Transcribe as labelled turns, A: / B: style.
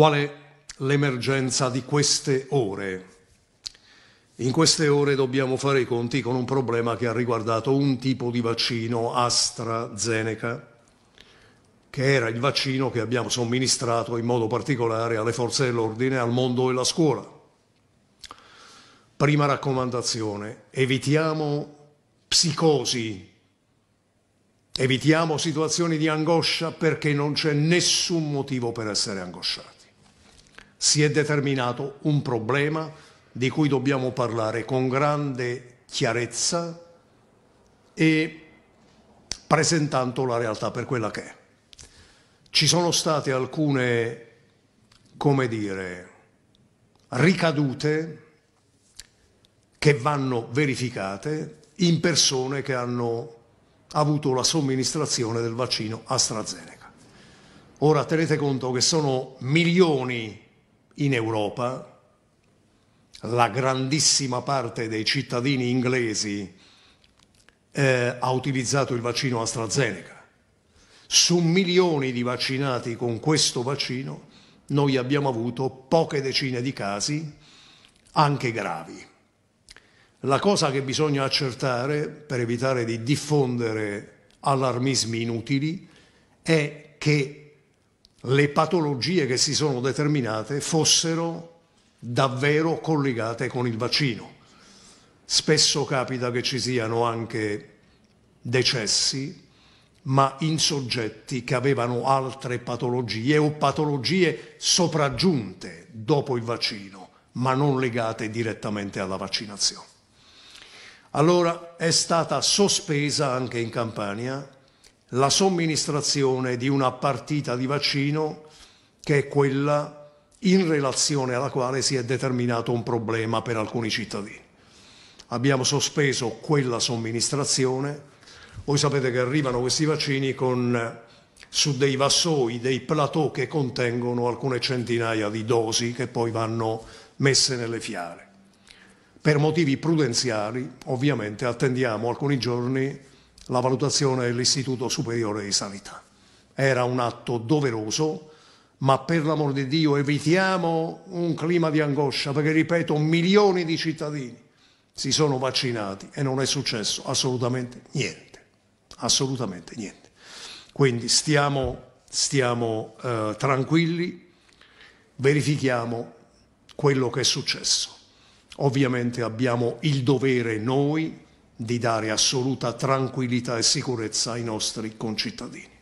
A: Qual è l'emergenza di queste ore? In queste ore dobbiamo fare i conti con un problema che ha riguardato un tipo di vaccino, AstraZeneca, che era il vaccino che abbiamo somministrato in modo particolare alle forze dell'ordine, al mondo e della scuola. Prima raccomandazione, evitiamo psicosi, evitiamo situazioni di angoscia perché non c'è nessun motivo per essere angosciati si è determinato un problema di cui dobbiamo parlare con grande chiarezza e presentando la realtà per quella che è. Ci sono state alcune, come dire, ricadute che vanno verificate in persone che hanno avuto la somministrazione del vaccino AstraZeneca. Ora tenete conto che sono milioni in Europa la grandissima parte dei cittadini inglesi eh, ha utilizzato il vaccino AstraZeneca. Su milioni di vaccinati con questo vaccino noi abbiamo avuto poche decine di casi, anche gravi. La cosa che bisogna accertare per evitare di diffondere allarmismi inutili è che le patologie che si sono determinate fossero davvero collegate con il vaccino. Spesso capita che ci siano anche decessi, ma in soggetti che avevano altre patologie o patologie sopraggiunte dopo il vaccino, ma non legate direttamente alla vaccinazione. Allora è stata sospesa anche in Campania la somministrazione di una partita di vaccino che è quella in relazione alla quale si è determinato un problema per alcuni cittadini. Abbiamo sospeso quella somministrazione, voi sapete che arrivano questi vaccini con, su dei vassoi, dei plateau che contengono alcune centinaia di dosi che poi vanno messe nelle fiare. Per motivi prudenziali ovviamente attendiamo alcuni giorni la valutazione dell'Istituto Superiore di Sanità. Era un atto doveroso, ma per l'amor di Dio evitiamo un clima di angoscia, perché ripeto, milioni di cittadini si sono vaccinati e non è successo assolutamente niente, assolutamente niente. Quindi stiamo, stiamo eh, tranquilli, verifichiamo quello che è successo. Ovviamente abbiamo il dovere noi di dare assoluta tranquillità e sicurezza ai nostri concittadini.